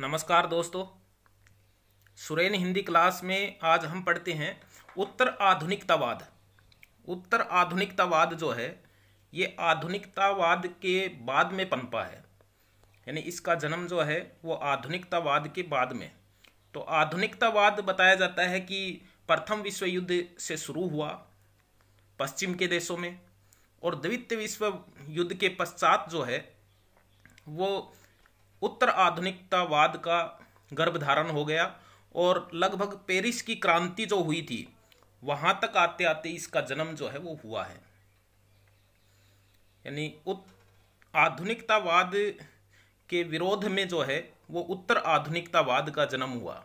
नमस्कार दोस्तों सुरेन हिंदी क्लास में आज हम पढ़ते हैं उत्तर आधुनिकतावाद उत्तर आधुनिकतावाद जो है ये आधुनिकतावाद के बाद में पनपा है यानी इसका जन्म जो है वो आधुनिकतावाद के बाद में तो आधुनिकतावाद बताया जाता है कि प्रथम विश्व युद्ध से शुरू हुआ पश्चिम के देशों में और द्वितीय विश्व युद्ध के पश्चात जो है वो उत्तर आधुनिकतावाद का गर्भधारण हो गया और लगभग पेरिस की क्रांति जो हुई थी वहाँ तक आते आते इसका जन्म जो है वो हुआ है यानी आधुनिकतावाद के विरोध में जो है वो उत्तर आधुनिकतावाद का जन्म हुआ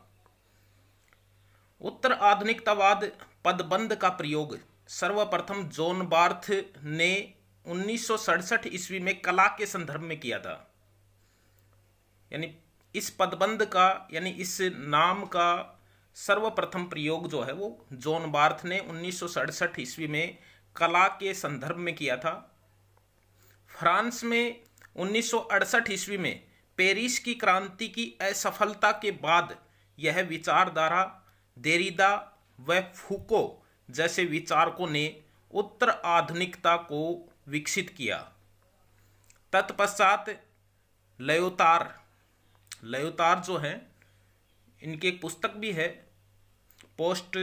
उत्तर आधुनिकतावाद पदबंध का प्रयोग सर्वप्रथम जोन बार्थ ने उन्नीस ईस्वी में कला के संदर्भ में किया था यानी इस पदबंध का यानी इस नाम का सर्वप्रथम प्रयोग जो है वो जॉन बार्थ ने उन्नीस ईस्वी में कला के संदर्भ में किया था फ्रांस में उन्नीस ईस्वी में पेरिस की क्रांति की असफलता के बाद यह विचारधारा देरीदा व फूको जैसे विचारकों ने उत्तर आधुनिकता को विकसित किया तत्पश्चात लयोतार लयोतार जो हैं इनकी एक पुस्तक भी है 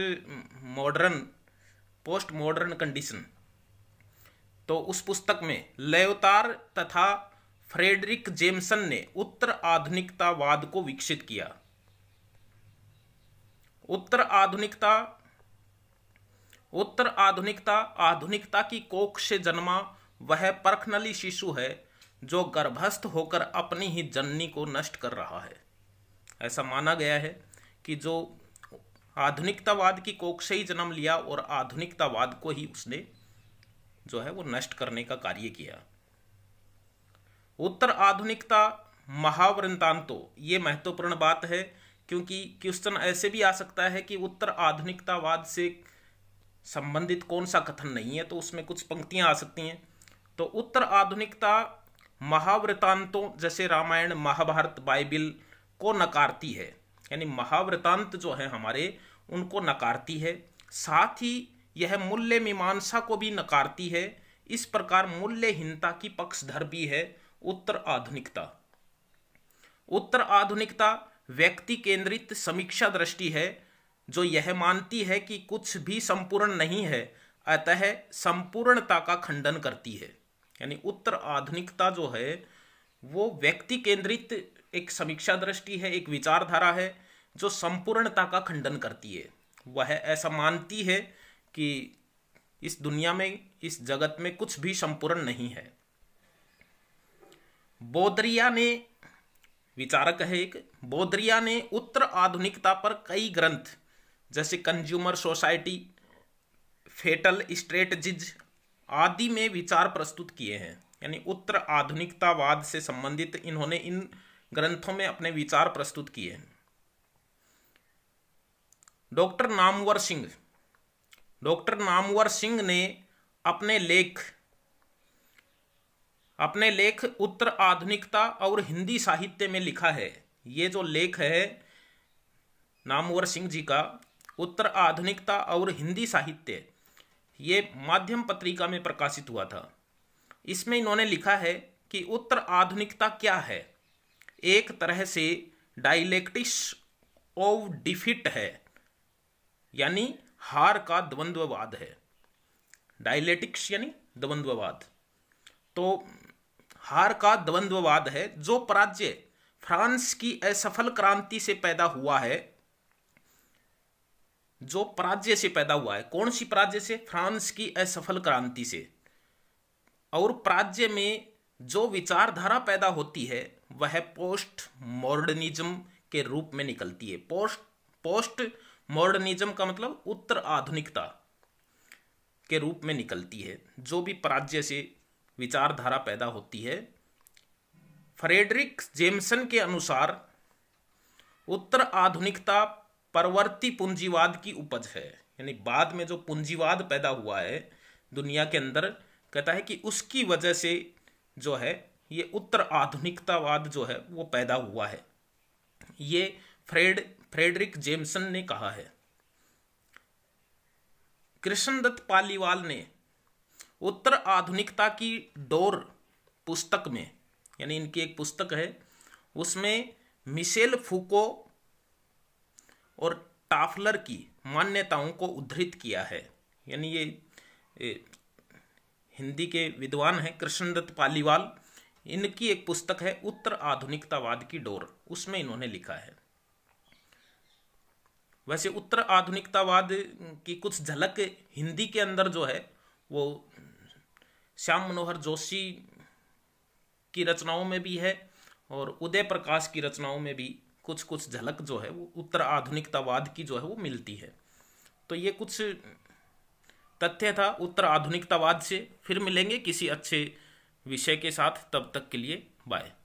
postmodern postmodern condition तो उस पुस्तक में लयोतार तथा फ्रेडरिक जेमसन ने उत्तर आधुनिकतावाद को विकसित किया उत्तर आधुनिकता उत्तर आधुनिकता आधुनिकता की कोख से जन्मा वह परखनली शिशु है जो गर्भस्थ होकर अपनी ही जननी को नष्ट कर रहा है ऐसा माना गया है कि जो आधुनिकतावाद की कोख से ही जन्म लिया और आधुनिकतावाद को ही उसने जो है वो नष्ट करने का कार्य किया उत्तर आधुनिकता महावृंतांतो ये महत्वपूर्ण बात है क्योंकि क्वेश्चन ऐसे भी आ सकता है कि उत्तर आधुनिकतावाद से संबंधित कौन सा कथन नहीं है तो उसमें कुछ पंक्तियां आ सकती हैं तो उत्तर आधुनिकता महावृतांतों जैसे रामायण महाभारत बाइबिल को नकारती है यानी महावृतांत जो है हमारे उनको नकारती है साथ ही यह मूल्य मीमांसा को भी नकारती है इस प्रकार मूल्यहीनता की पक्षधर भी है उत्तर आधुनिकता उत्तर आधुनिकता व्यक्ति केंद्रित समीक्षा दृष्टि है जो यह मानती है कि कुछ भी संपूर्ण नहीं है अतः संपूर्णता का खंडन करती है यानी उत्तर आधुनिकता जो है वो व्यक्ति केंद्रित एक समीक्षा दृष्टि है एक विचारधारा है जो संपूर्णता का खंडन करती है वह ऐसा मानती है कि इस दुनिया में इस जगत में कुछ भी संपूर्ण नहीं है बोधरिया ने विचारक है एक बोधरिया ने उत्तर आधुनिकता पर कई ग्रंथ जैसे कंज्यूमर सोसाइटी फेटल स्ट्रेटजिज आदि में विचार प्रस्तुत किए हैं यानी उत्तर आधुनिकतावाद से संबंधित इन्होंने इन ग्रंथों में अपने विचार प्रस्तुत किए हैं डॉक्टर नामवर सिंह डॉक्टर नामवर सिंह ने अपने लेख अपने लेख उत्तर आधुनिकता और हिंदी साहित्य में लिखा है ये जो लेख है नामवर सिंह जी का उत्तर आधुनिकता और हिंदी साहित्य ये माध्यम पत्रिका में प्रकाशित हुआ था इसमें इन्होंने लिखा है कि उत्तर आधुनिकता क्या है एक तरह से डायलेक्टिस ऑफ डिफिट है यानी हार का द्वंद्ववाद है डायलेटिक्स यानी द्वंद्ववाद तो हार का द्वंद्ववाद है जो पराजय फ्रांस की असफल क्रांति से पैदा हुआ है जो पराजय से पैदा हुआ है कौन सी पराजय से फ्रांस की असफल क्रांति से और पराजय में जो विचारधारा पैदा होती है वह पोस्ट मॉडर्निज्म के रूप में निकलती है पोस्ट पोस्ट मॉडर्निज्म का मतलब उत्तर आधुनिकता के रूप में निकलती है जो भी पराजय से विचारधारा पैदा होती है फ्रेडरिक जेमसन के अनुसार उत्तर आधुनिकता परवर्ती पूंजीवाद की उपज है यानी बाद में जो पूंजीवाद पैदा हुआ है दुनिया के अंदर कहता है कि उसकी वजह से जो है ये उत्तर आधुनिकतावाद जो है वो पैदा हुआ है ये फ्रेड फ्रेडरिक जेमसन ने कहा है कृष्णदत्त पालीवाल ने उत्तर आधुनिकता की डोर पुस्तक में यानी इनकी एक पुस्तक है उसमें मिशेल फूको और टाफलर की मान्यताओं को उद्धृत किया है यानी ये, ये हिंदी के विद्वान हैं कृष्णदत्त पालीवाल इनकी एक पुस्तक है उत्तर आधुनिकतावाद की डोर उसमें इन्होंने लिखा है वैसे उत्तर आधुनिकतावाद की कुछ झलक हिंदी के अंदर जो है वो श्याम मनोहर जोशी की रचनाओं में भी है और उदय प्रकाश की रचनाओं में भी कुछ कुछ झलक जो है वो उत्तर आधुनिकतावाद की जो है वो मिलती है तो ये कुछ तथ्य था उत्तर आधुनिकतावाद से फिर मिलेंगे किसी अच्छे विषय के साथ तब तक के लिए बाय